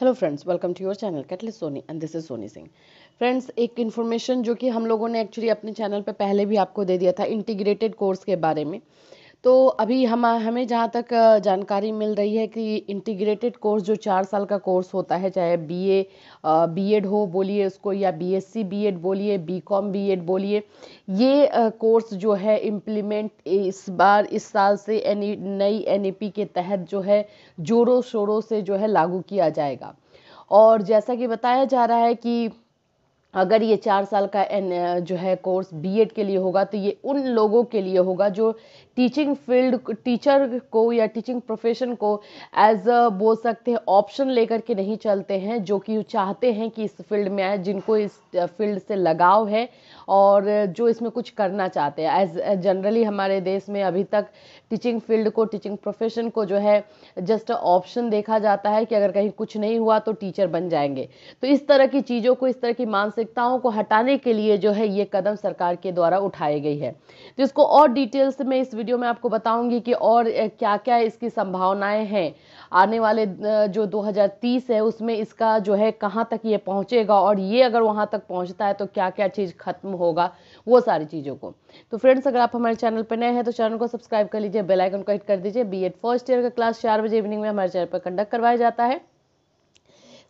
hello friends welcome to your channel कैटल Soni and this is Soni Singh friends एक information जो कि हम लोगों ने एक्चुअली अपने चैनल पे पहले भी आपको दे दिया था इंटीग्रेटेड कोर्स के बारे में तो अभी हम हमें जहाँ तक जानकारी मिल रही है कि इंटीग्रेटेड कोर्स जो चार साल का कोर्स होता है चाहे बीए बीएड हो बोलिए उसको या बीएससी बीएड बोलिए बीकॉम बीएड बोलिए ये कोर्स जो है इम्प्लीमेंट इस बार इस साल से एनी e, नई एनईपी e के तहत जो है जोरों शोरों से जो है लागू किया जाएगा और जैसा कि बताया जा रहा है कि अगर ये चार साल का जो है कोर्स बीएड के लिए होगा तो ये उन लोगों के लिए होगा जो टीचिंग फील्ड टीचर को या टीचिंग प्रोफेशन को एज अ बोल सकते हैं ऑप्शन लेकर के नहीं चलते हैं जो कि चाहते हैं कि इस फील्ड में आए जिनको इस फील्ड से लगाव है और जो इसमें कुछ करना चाहते हैं एज जनरली हमारे देश में अभी तक टीचिंग फील्ड को टीचिंग प्रोफेशन को जो है जस्ट ऑप्शन देखा जाता है कि अगर कहीं कुछ नहीं हुआ तो टीचर बन जाएंगे तो इस तरह की चीज़ों को इस तरह की मानसिक मानसिकताओं को हटाने के लिए जो है ये कदम सरकार के द्वारा उठाई गई है तो इसको और डिटेल्स में इस वीडियो में आपको बताऊंगी कि और क्या क्या इसकी संभावनाएं हैं आने वाले जो 2030 है उसमें इसका जो है कहाँ तक ये पहुंचेगा और ये अगर वहां तक पहुंचता है तो क्या क्या चीज़ खत्म होगा वो सारी चीज़ों को तो फ्रेंड्स अगर आप हमारे चैनल पर नए हैं तो चैनल को सब्सक्राइब कर लीजिए बेलाइकन को हिट कर दीजिए बी फर्स्ट ईयर का क्लास चार बजे इवनिंग में हमारे चैनल पर कंडक्ट करवाया जाता है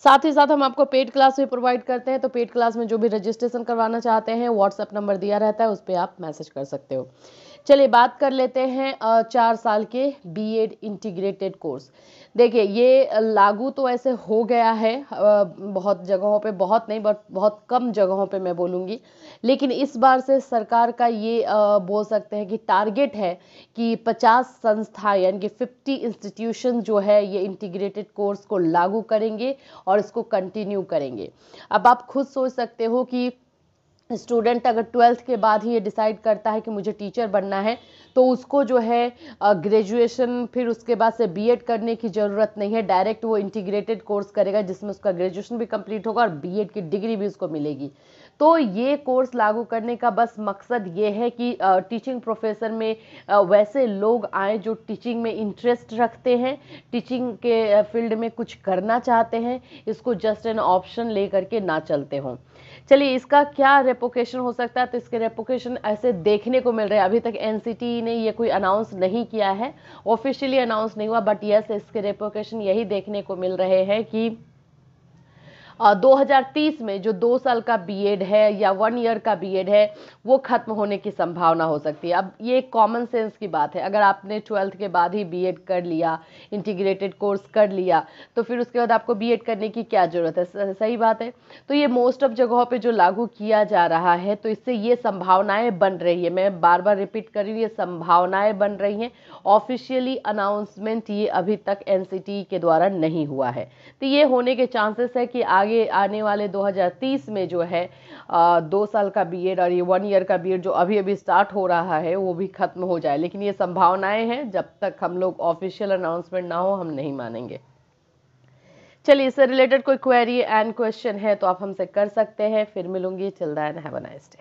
साथ ही साथ हम आपको पेड क्लास भी प्रोवाइड करते हैं तो पेड क्लास में जो भी रजिस्ट्रेशन करवाना चाहते हैं व्हाट्सएप नंबर दिया रहता है उस पर आप मैसेज कर सकते हो चलिए बात कर लेते हैं चार साल के बीएड इंटीग्रेटेड कोर्स देखिए ये लागू तो ऐसे हो गया है बहुत जगहों पे बहुत नहीं बट बहुत कम जगहों पे मैं बोलूँगी लेकिन इस बार से सरकार का ये बोल सकते हैं कि टारगेट है कि 50 संस्था यानी कि 50 इंस्टीट्यूशन जो है ये इंटीग्रेटेड कोर्स को लागू करेंगे और इसको कंटिन्यू करेंगे अब आप खुद सोच सकते हो कि स्टूडेंट अगर ट्वेल्थ के बाद ही ये डिसाइड करता है कि मुझे टीचर बनना है तो उसको जो है ग्रेजुएशन फिर उसके बाद से बीएड करने की ज़रूरत नहीं है डायरेक्ट वो इंटीग्रेटेड कोर्स करेगा जिसमें उसका ग्रेजुएशन भी कंप्लीट होगा और बीएड की डिग्री भी उसको मिलेगी तो ये कोर्स लागू करने का बस मकसद ये है कि टीचिंग प्रोफेसर में वैसे लोग आए जो टीचिंग में इंटरेस्ट रखते हैं टीचिंग के फील्ड में कुछ करना चाहते हैं इसको जस्ट एन ऑप्शन ले करके ना चलते हों चलिए इसका क्या रेपोकेशन हो सकता है तो इसके रेपोकेशन ऐसे देखने को मिल रहे हैं अभी तक एन e ने ये कोई अनाउंस नहीं किया है ऑफिशियली अनाउंस नहीं हुआ बट यस इसके रेपोकेशन यही देखने को मिल रहे हैं कि 2030 में जो दो साल का बीएड है या वन ईयर का बीएड है वो ख़त्म होने की संभावना हो सकती है अब ये कॉमन सेंस की बात है अगर आपने ट्वेल्थ के बाद ही बीएड कर लिया इंटीग्रेटेड कोर्स कर लिया तो फिर उसके बाद आपको बीएड करने की क्या ज़रूरत है सही बात है तो ये मोस्ट ऑफ जगहों पर जो लागू किया जा रहा है तो इससे ये संभावनाएँ बन रही है मैं बार बार रिपीट कर रही हूँ ये संभावनाएँ बन रही हैं ऑफिशियली अनाउंसमेंट ये अभी तक एन e के द्वारा नहीं हुआ है तो ये होने के चांसेस है कि आगे आगे आने वाले 2030 में जो है आ, दो साल का बी और ये वन ईयर का बी जो अभी अभी स्टार्ट हो रहा है वो भी खत्म हो जाए लेकिन ये संभावनाएं हैं जब तक हम लोग ऑफिशियल अनाउंसमेंट ना हो हम नहीं मानेंगे चलिए इससे रिलेटेड कोई क्वेरी एंड क्वेश्चन है तो आप हमसे कर सकते हैं फिर मिलूंगी children have a nice day